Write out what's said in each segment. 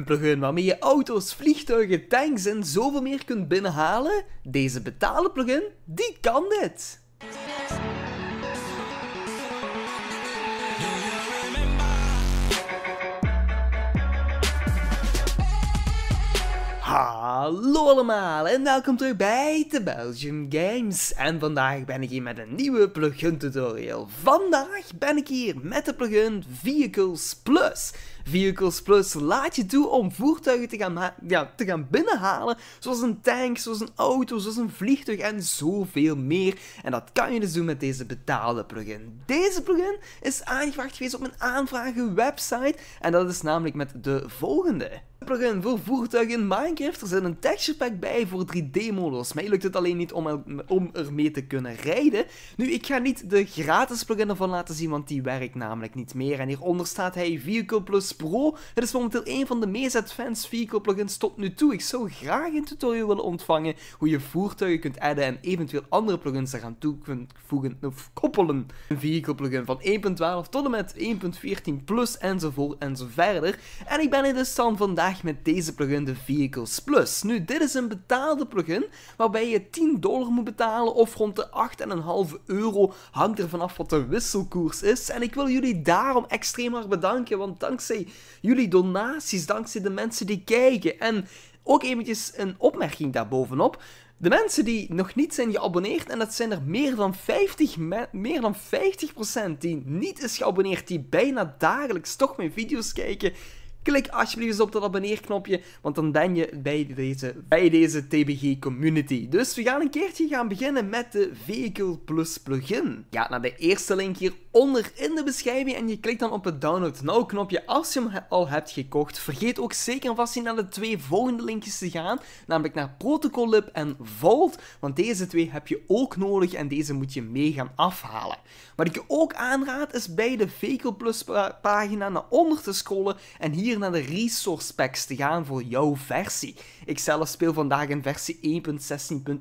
Een plugin waarmee je auto's, vliegtuigen, tanks en zoveel meer kunt binnenhalen? Deze betalen plugin, die kan dit! Hallo allemaal en welkom terug bij de Belgium Games. En vandaag ben ik hier met een nieuwe plugin tutorial. Vandaag ben ik hier met de plugin Vehicles Plus. Vehicles Plus laat je toe om voertuigen te gaan, ja, te gaan binnenhalen, zoals een tank, zoals een auto, zoals een vliegtuig en zoveel meer. En dat kan je dus doen met deze betaalde plugin. Deze plugin is aangevraagd geweest op mijn aanvragen website en dat is namelijk met de volgende plugin voor voertuigen in Minecraft. Er zit een texture pack bij voor 3D-models. Mij lukt het alleen niet om, er, om ermee te kunnen rijden. Nu, ik ga niet de gratis plugin ervan laten zien, want die werkt namelijk niet meer. En hieronder staat hij Vehicle Plus Pro. Het is momenteel een van de meest advanced vehicle plugins tot nu toe. Ik zou graag een tutorial willen ontvangen hoe je voertuigen kunt adden en eventueel andere plugins eraan toe kunt voegen of koppelen. Een vehicle plugin van 1.12 tot en met 1.14 plus enzovoort enzoverder. En ik ben in de stand vandaag met deze plugin de Vehicles Plus. Nu, dit is een betaalde plugin waarbij je 10 dollar moet betalen of rond de 8,5 euro hangt er vanaf wat de wisselkoers is. En ik wil jullie daarom extreem hard bedanken, want dankzij jullie donaties, dankzij de mensen die kijken en ook eventjes een opmerking daarbovenop. De mensen die nog niet zijn geabonneerd, en dat zijn er meer dan 50%, meer dan 50 die niet is geabonneerd, die bijna dagelijks toch mijn video's kijken, Klik alsjeblieft eens op dat abonneerknopje, want dan ben je bij deze, bij deze TBG community. Dus we gaan een keertje gaan beginnen met de Vehicle Plus plugin. Ja, naar de eerste link hier onder in de beschrijving en je klikt dan op het download now knopje als je hem al hebt gekocht. Vergeet ook zeker en vast niet naar de twee volgende linkjes te gaan, namelijk naar Protocol Lib en Vault, want deze twee heb je ook nodig en deze moet je mee gaan afhalen. Wat ik je ook aanraad is bij de Vehicle Plus pagina naar onder te scrollen en hier naar de resource packs te gaan voor jouw versie. Ik zelf speel vandaag in versie 1.16.1,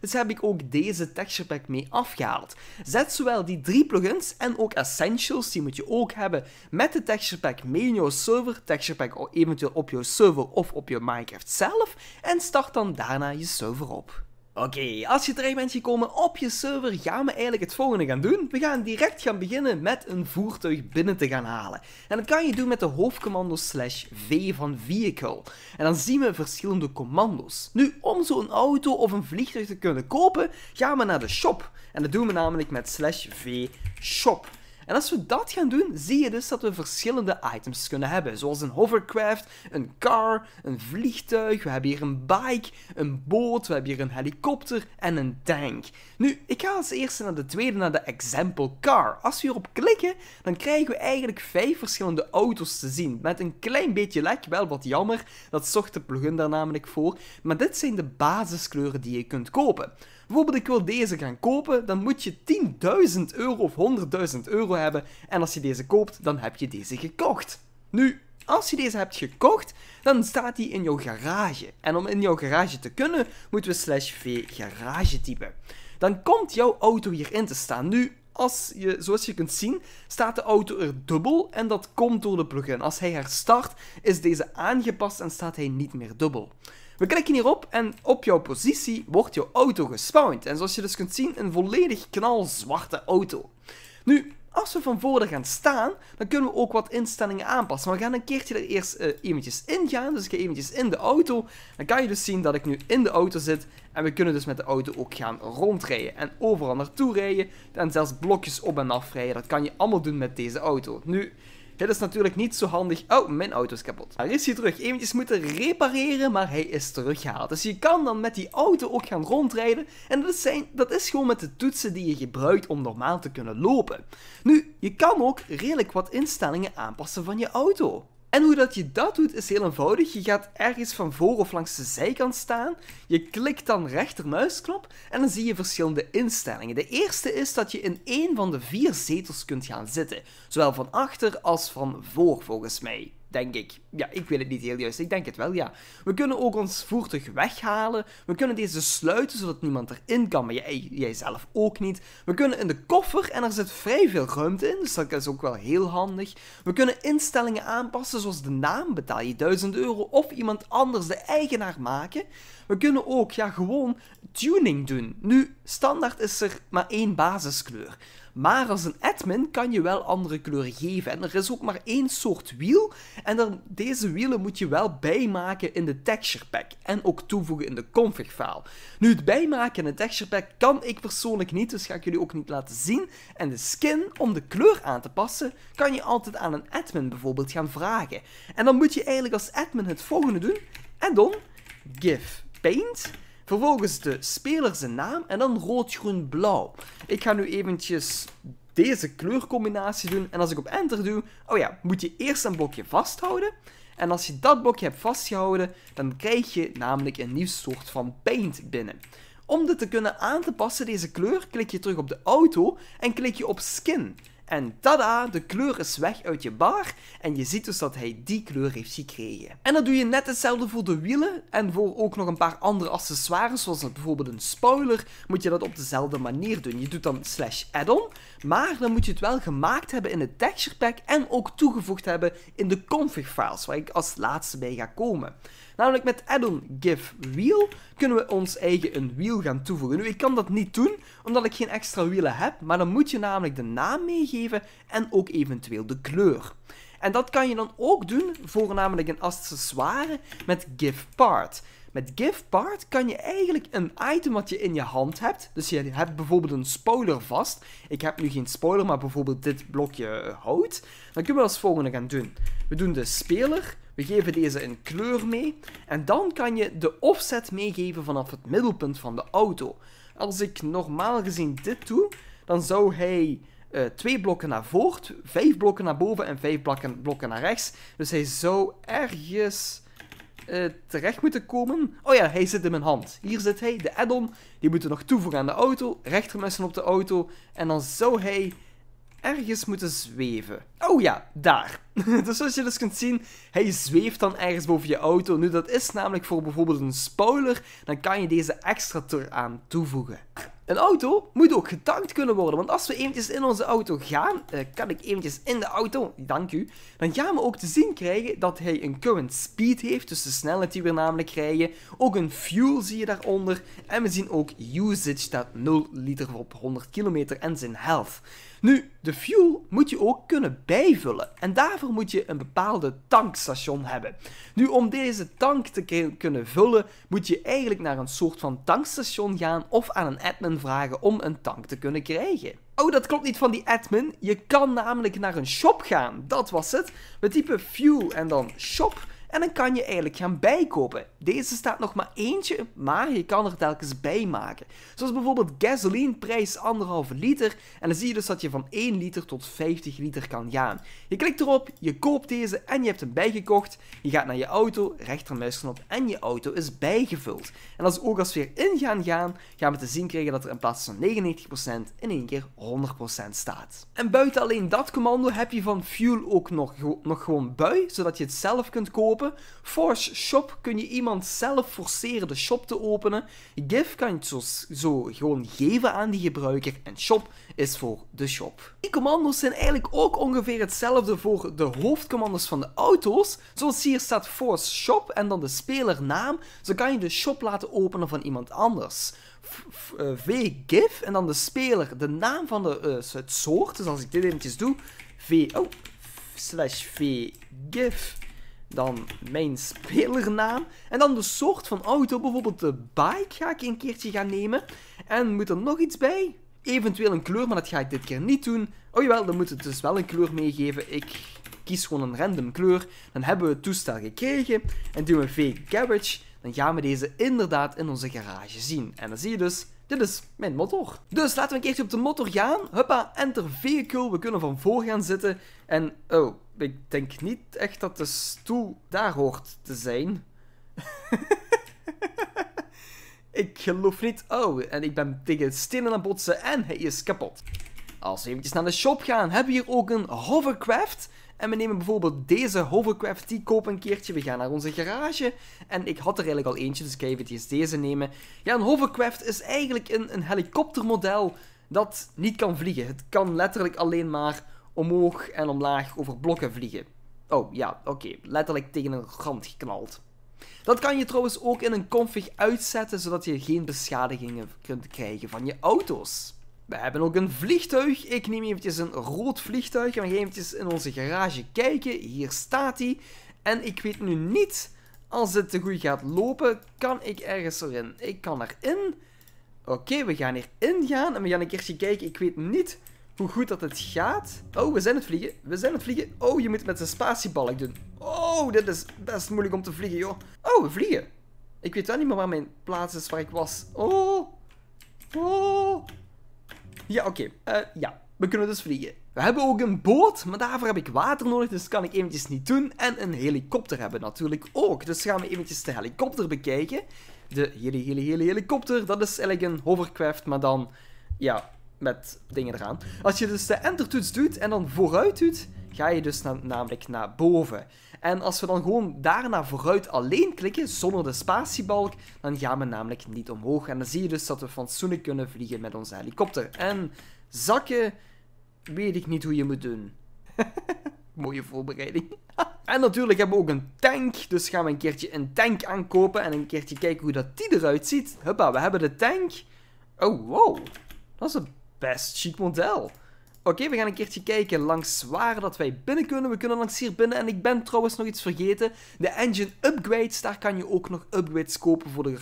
dus heb ik ook deze texture pack mee afgehaald. Zet zowel die drie plugins en en ook Essentials, die moet je ook hebben met de texture pack mee in jouw server, texture pack eventueel op jouw server of op je Minecraft zelf en start dan daarna je server op. Oké, als je terecht bent gekomen op je server, gaan we eigenlijk het volgende gaan doen. We gaan direct gaan beginnen met een voertuig binnen te gaan halen. En dat kan je doen met de hoofdcommando slash V van vehicle. En dan zien we verschillende commando's. Nu, om zo'n auto of een vliegtuig te kunnen kopen, gaan we naar de shop. En dat doen we namelijk met slash V shop. En als we dat gaan doen, zie je dus dat we verschillende items kunnen hebben. Zoals een hovercraft, een car, een vliegtuig, we hebben hier een bike, een boot, we hebben hier een helikopter en een tank. Nu, ik ga als eerste naar de tweede, naar de example car. Als we hierop klikken, dan krijgen we eigenlijk vijf verschillende auto's te zien. Met een klein beetje lek, wel wat jammer, dat zocht de plugin daar namelijk voor. Maar dit zijn de basiskleuren die je kunt kopen. Bijvoorbeeld, ik wil deze gaan kopen, dan moet je 10.000 euro of 100.000 euro hebben. En als je deze koopt, dan heb je deze gekocht. Nu, als je deze hebt gekocht, dan staat die in jouw garage. En om in jouw garage te kunnen, moeten we slash v garage typen. Dan komt jouw auto hierin te staan. Nu, als je, zoals je kunt zien, staat de auto er dubbel en dat komt door de plugin. Als hij herstart, is deze aangepast en staat hij niet meer dubbel. We klikken hierop en op jouw positie wordt jouw auto gespawned. En zoals je dus kunt zien, een volledig knalzwarte auto. Nu, als we van voren gaan staan, dan kunnen we ook wat instellingen aanpassen. Maar we gaan een keertje er eerst uh, eventjes in gaan. Dus ik ga eventjes in de auto. Dan kan je dus zien dat ik nu in de auto zit. En we kunnen dus met de auto ook gaan rondrijden. En overal naartoe rijden. En zelfs blokjes op en afrijden. Dat kan je allemaal doen met deze auto. Nu, dit is natuurlijk niet zo handig. Oh, mijn auto is kapot. Daar is hij terug. Eventjes moeten repareren, maar hij is teruggehaald. Dus je kan dan met die auto ook gaan rondrijden. En dat, zijn, dat is gewoon met de toetsen die je gebruikt om normaal te kunnen lopen. Nu, je kan ook redelijk wat instellingen aanpassen van je auto. En hoe dat je dat doet is heel eenvoudig. Je gaat ergens van voor of langs de zijkant staan. Je klikt dan rechtermuisknop en dan zie je verschillende instellingen. De eerste is dat je in één van de vier zetels kunt gaan zitten. Zowel van achter als van voor, volgens mij denk ik. Ja, ik weet het niet heel juist. Ik denk het wel, ja. We kunnen ook ons voertuig weghalen. We kunnen deze sluiten zodat niemand erin kan, maar jij, zelf ook niet. We kunnen in de koffer en er zit vrij veel ruimte in, dus dat is ook wel heel handig. We kunnen instellingen aanpassen, zoals de naam betaal je 1000 euro of iemand anders de eigenaar maken. We kunnen ook ja, gewoon tuning doen. Nu, standaard is er maar één basiskleur. Maar als een admin kan je wel andere kleuren geven. En er is ook maar één soort wiel. En dan, deze wielen moet je wel bijmaken in de texture pack. En ook toevoegen in de config file. Nu, het bijmaken in de texture pack kan ik persoonlijk niet. Dus ga ik jullie ook niet laten zien. En de skin, om de kleur aan te passen, kan je altijd aan een admin bijvoorbeeld gaan vragen. En dan moet je eigenlijk als admin het volgende doen. En dan give paint Vervolgens de speler zijn naam en dan rood, groen, blauw. Ik ga nu eventjes deze kleurcombinatie doen. En als ik op enter doe, oh ja, moet je eerst een blokje vasthouden. En als je dat blokje hebt vastgehouden, dan krijg je namelijk een nieuw soort van paint binnen. Om dit te kunnen aan te passen, deze kleur, klik je terug op de auto en klik je op skin. En tada, de kleur is weg uit je bar en je ziet dus dat hij die kleur heeft gekregen. En dat doe je net hetzelfde voor de wielen en voor ook nog een paar andere accessoires, zoals bijvoorbeeld een spoiler, moet je dat op dezelfde manier doen. Je doet dan slash add-on, maar dan moet je het wel gemaakt hebben in het texture pack en ook toegevoegd hebben in de config files, waar ik als laatste bij ga komen. Namelijk met addon give wheel kunnen we ons eigen een wiel gaan toevoegen. Nu, ik kan dat niet doen, omdat ik geen extra wielen heb, maar dan moet je namelijk de naam meegeven en ook eventueel de kleur. En dat kan je dan ook doen voor namelijk een accessoire met give part. Met Part kan je eigenlijk een item wat je in je hand hebt. Dus je hebt bijvoorbeeld een spoiler vast. Ik heb nu geen spoiler, maar bijvoorbeeld dit blokje eh, hout. Dan kunnen we als volgende gaan doen. We doen de speler. We geven deze een kleur mee. En dan kan je de offset meegeven vanaf het middelpunt van de auto. Als ik normaal gezien dit doe, dan zou hij uh, twee blokken naar voort, vijf blokken naar boven en vijf blokken, blokken naar rechts. Dus hij zou ergens eh, terecht moeten komen. Oh ja, hij zit in mijn hand. Hier zit hij, de add-on. Die moeten nog toevoegen aan de auto. Rechtermessen op de auto. En dan zou hij ergens moeten zweven. Oh ja, daar. dus zoals je dus kunt zien, hij zweeft dan ergens boven je auto. Nu, dat is namelijk voor bijvoorbeeld een spoiler. Dan kan je deze extra tour aan toevoegen. Een auto moet ook getankt kunnen worden, want als we eventjes in onze auto gaan, eh, kan ik eventjes in de auto, dank u, dan gaan we ook te zien krijgen dat hij een current speed heeft, dus de snelheid die we namelijk krijgen. Ook een fuel zie je daaronder en we zien ook usage dat 0 liter op 100 kilometer en zijn health. Nu, de fuel moet je ook kunnen bijvullen en daarvoor moet je een bepaalde tankstation hebben. Nu, om deze tank te kunnen vullen, moet je eigenlijk naar een soort van tankstation gaan of aan een admin vragen om een tank te kunnen krijgen. Oh, dat klopt niet van die admin. Je kan namelijk naar een shop gaan. Dat was het. We typen fuel en dan shop. En dan kan je eigenlijk gaan bijkopen. Deze staat nog maar eentje, maar je kan er telkens bij maken. Zoals bijvoorbeeld gasolineprijs 1,5 liter. En dan zie je dus dat je van 1 liter tot 50 liter kan gaan. Je klikt erop, je koopt deze en je hebt hem bijgekocht. Je gaat naar je auto, rechtermuisknop en je auto is bijgevuld. En als ook als we weer in gaan gaan, gaan we te zien krijgen dat er in plaats van 99% in één keer 100% staat. En buiten alleen dat commando heb je van fuel ook nog, nog gewoon bui, zodat je het zelf kunt kopen. Force Shop kun je iemand zelf forceren de shop te openen. Give kan je het zo, zo gewoon geven aan die gebruiker. En shop is voor de shop. Die commando's zijn eigenlijk ook ongeveer hetzelfde voor de hoofdcommando's van de auto's. Zoals hier staat Force Shop en dan de spelernaam. Zo kan je de shop laten openen van iemand anders. V eh, give en dan de speler, de naam van de, eh, het soort. Dus als ik dit eventjes doe, V, oh, slash give dan mijn spelernaam. En dan de soort van auto, bijvoorbeeld de bike ga ik een keertje gaan nemen. En moet er nog iets bij? Eventueel een kleur, maar dat ga ik dit keer niet doen. Oh jawel, dan moet het dus wel een kleur meegeven. Ik kies gewoon een random kleur. Dan hebben we het toestel gekregen. En doen we V Garage. Dan gaan we deze inderdaad in onze garage zien. En dan zie je dus dit is mijn motor. Dus laten we een keertje op de motor gaan. Huppa, enter vehicle. We kunnen van voor gaan zitten. En, oh, ik denk niet echt dat de stoel daar hoort te zijn. ik geloof niet. Oh, en ik ben tegen stenen aan botsen en hij is kapot. Als we eventjes naar de shop gaan, hebben we hier ook een hovercraft. En we nemen bijvoorbeeld deze hovercraft, die kopen een keertje. We gaan naar onze garage. En ik had er eigenlijk al eentje, dus ik ga even deze nemen. Ja, een hovercraft is eigenlijk een, een helikoptermodel dat niet kan vliegen. Het kan letterlijk alleen maar omhoog en omlaag over blokken vliegen. Oh ja, oké. Letterlijk tegen een rand geknald. Dat kan je trouwens ook in een config uitzetten, zodat je geen beschadigingen kunt krijgen van je auto's. We hebben ook een vliegtuig. Ik neem eventjes een rood vliegtuig en we gaan eventjes in onze garage kijken. Hier staat hij. En ik weet nu niet, als het te goed gaat lopen, kan ik ergens erin. Ik kan erin. Oké, we gaan erin gaan en we gaan een keertje kijken. Ik weet niet hoe goed dat het gaat. Oh, we zijn het vliegen. We zijn het vliegen. Oh, je moet het met de spatiebalk doen. Oh, dit is best moeilijk om te vliegen, joh. Oh, we vliegen. Ik weet wel niet meer waar mijn plaats is waar ik was. Oh. Oh. Ja, oké. Eh, ja, we kunnen dus vliegen. We hebben ook een boot, maar daarvoor heb ik water nodig, dus dat kan ik eventjes niet doen. En een helikopter hebben natuurlijk ook. Dus gaan we eventjes de helikopter bekijken. De hele, hele, hele helikopter, dat is eigenlijk een hovercraft, maar dan, ja, met dingen eraan. Als je dus de toets doet en dan vooruit doet, ga je dus namelijk naar boven. En als we dan gewoon daarna vooruit alleen klikken, zonder de spatiebalk, dan gaan we namelijk niet omhoog. En dan zie je dus dat we van fatsoenlijk kunnen vliegen met onze helikopter. En zakken weet ik niet hoe je moet doen. Mooie voorbereiding. en natuurlijk hebben we ook een tank. Dus gaan we een keertje een tank aankopen en een keertje kijken hoe dat die eruit ziet. Huppa, we hebben de tank. Oh, wow. Dat is een best chic model. Oké, we gaan een keertje kijken langs waar dat wij binnen kunnen. We kunnen langs hier binnen. En ik ben trouwens nog iets vergeten. De engine upgrades, daar kan je ook nog upgrades kopen voor de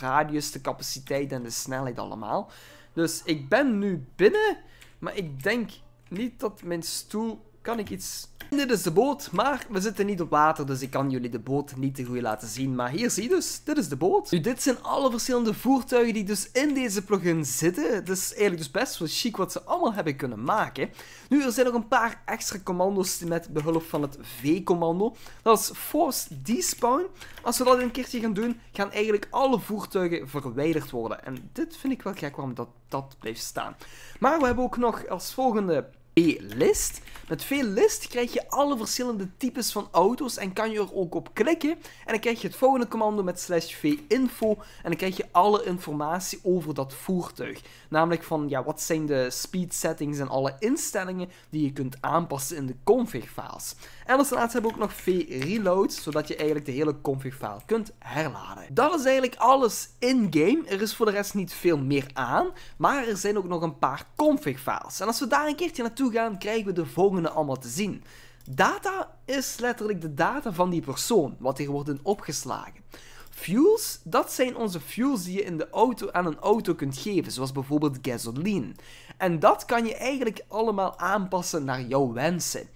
radius, de capaciteit en de snelheid allemaal. Dus ik ben nu binnen, maar ik denk niet dat mijn stoel kan ik iets... Dit is de boot, maar we zitten niet op water, dus ik kan jullie de boot niet te goed laten zien. Maar hier zie je dus, dit is de boot. Nu, dit zijn alle verschillende voertuigen die dus in deze plugin zitten. Het is eigenlijk dus best wel chic wat ze allemaal hebben kunnen maken. Nu, er zijn nog een paar extra commando's met behulp van het V-commando. Dat is force Despawn. Als we dat een keertje gaan doen, gaan eigenlijk alle voertuigen verwijderd worden. En dit vind ik wel gek waarom dat, dat blijft staan. Maar we hebben ook nog als volgende list Met veel list krijg je alle verschillende types van auto's en kan je er ook op klikken. En dan krijg je het volgende commando met slash v-info en dan krijg je alle informatie over dat voertuig. Namelijk van ja, wat zijn de speed settings en alle instellingen die je kunt aanpassen in de config files. En als laatste hebben we ook nog V-reloads, zodat je eigenlijk de hele config file kunt herladen. Dat is eigenlijk alles in-game. Er is voor de rest niet veel meer aan, maar er zijn ook nog een paar config files. En als we daar een keertje naartoe gaan, krijgen we de volgende allemaal te zien. Data is letterlijk de data van die persoon, wat hier wordt opgeslagen. Fuels, dat zijn onze fuels die je in de auto aan een auto kunt geven, zoals bijvoorbeeld gasoline. En dat kan je eigenlijk allemaal aanpassen naar jouw wensen.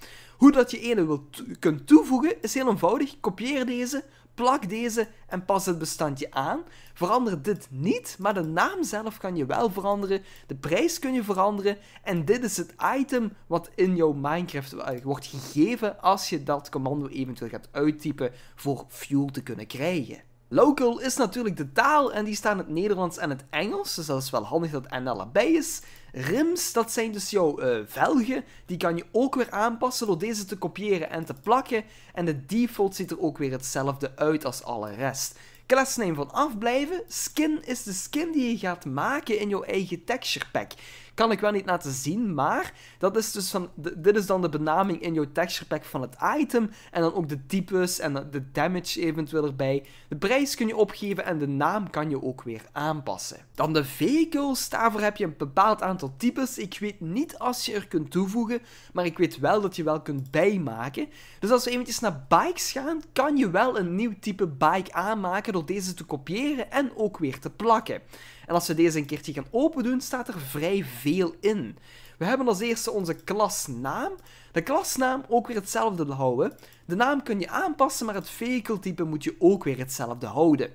Hoe dat je ene wilt kunt toevoegen is heel eenvoudig. Kopieer deze, plak deze en pas het bestandje aan. Verander dit niet, maar de naam zelf kan je wel veranderen. De prijs kun je veranderen. En dit is het item wat in jouw Minecraft eh, wordt gegeven als je dat commando eventueel gaat uittypen voor fuel te kunnen krijgen. Local is natuurlijk de taal en die staan het Nederlands en het Engels. Dus dat is wel handig dat NL allebei is. Rims, dat zijn dus jouw eh, velgen. Die kan je ook weer aanpassen door deze te kopiëren en te plakken. En de default ziet er ook weer hetzelfde uit als alle rest. Classname van afblijven. Skin is de skin die je gaat maken in jouw eigen texture pack. Kan ik wel niet laten zien, maar dat is dus van, dit is dan de benaming in jouw texture pack van het item. En dan ook de types en de damage eventueel erbij. De prijs kun je opgeven en de naam kan je ook weer aanpassen. Dan de vehicles, daarvoor heb je een bepaald aantal types. Ik weet niet als je er kunt toevoegen, maar ik weet wel dat je wel kunt bijmaken. Dus als we eventjes naar bikes gaan, kan je wel een nieuw type bike aanmaken door deze te kopiëren en ook weer te plakken. En als we deze een keertje gaan opendoen, staat er vrij veel in. We hebben als eerste onze klasnaam. De klasnaam ook weer hetzelfde houden. De naam kun je aanpassen, maar het vehikeltype moet je ook weer hetzelfde houden.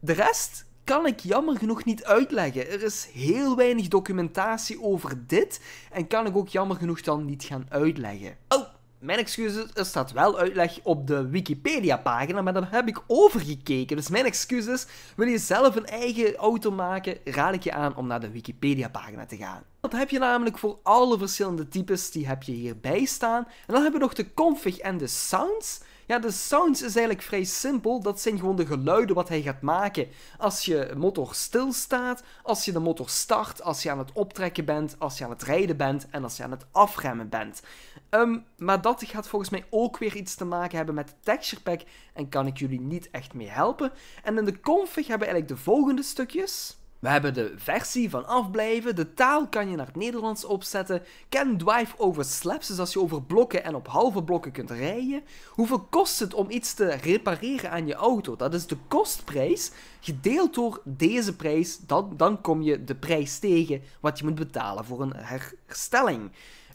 De rest kan ik jammer genoeg niet uitleggen. Er is heel weinig documentatie over dit en kan ik ook jammer genoeg dan niet gaan uitleggen. Oh, mijn excuses, er staat wel uitleg op de Wikipedia-pagina, maar daar heb ik overgekeken. Dus mijn excuses, wil je zelf een eigen auto maken, raad ik je aan om naar de Wikipedia-pagina te gaan. Dat heb je namelijk voor alle verschillende types, die heb je hierbij staan. En dan hebben we nog de config en de sounds. Ja, de sounds is eigenlijk vrij simpel. Dat zijn gewoon de geluiden wat hij gaat maken. Als je motor stilstaat, als je de motor start, als je aan het optrekken bent, als je aan het rijden bent en als je aan het afremmen bent. Ehm, maar dat gaat volgens mij ook weer iets te maken hebben met de texture pack en kan ik jullie niet echt mee helpen. En in de config hebben we eigenlijk de volgende stukjes. We hebben de versie van afblijven, de taal kan je naar het Nederlands opzetten, can drive over slaps, dus als je over blokken en op halve blokken kunt rijden. Hoeveel kost het om iets te repareren aan je auto? Dat is de kostprijs, gedeeld door deze prijs, dan, dan kom je de prijs tegen wat je moet betalen voor een herstelling.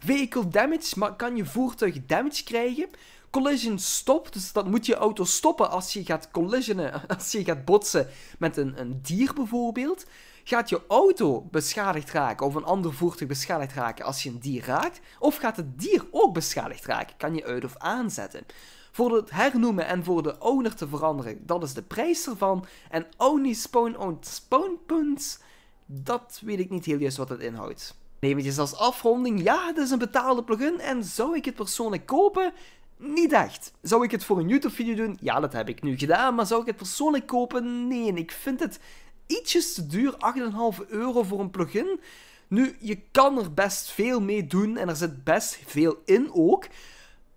Vehicle damage, maar kan je voertuig damage krijgen? collision stop. Dus dat moet je auto stoppen als je gaat collisionen, als je gaat botsen met een, een dier bijvoorbeeld. Gaat je auto beschadigd raken of een ander voertuig beschadigd raken als je een dier raakt? Of gaat het dier ook beschadigd raken? Kan je uit of aanzetten? Voor het hernoemen en voor de owner te veranderen, dat is de prijs ervan. En only spawn on spawn punts, dat weet ik niet heel juist wat het inhoudt. Eventjes als afronding, ja, het is een betaalde plugin en zou ik het persoonlijk kopen? Niet echt. Zou ik het voor een YouTube-video doen? Ja, dat heb ik nu gedaan. Maar zou ik het persoonlijk kopen? Nee, ik vind het ietsjes te duur. 8,5 euro voor een plugin. Nu, je kan er best veel mee doen en er zit best veel in ook.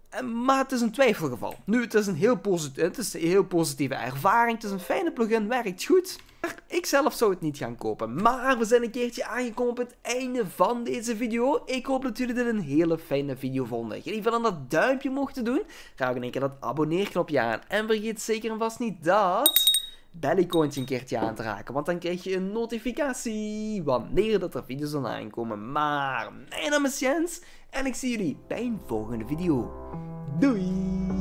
Eh, maar het is een twijfelgeval. Nu, het is een heel, positieve, het is een heel positieve ervaring. Het is een fijne plugin, werkt goed. Ik zelf zou het niet gaan kopen, maar we zijn een keertje aangekomen op het einde van deze video. Ik hoop dat jullie dit een hele fijne video vonden. Geef van aan dat duimpje mochten doen, raak in een keer dat abonneerknopje aan. En vergeet zeker en vast niet dat belletje een keertje aan te raken. Want dan krijg je een notificatie wanneer dat er video's online komen. Maar mijn naam is Jens en ik zie jullie bij een volgende video. Doei!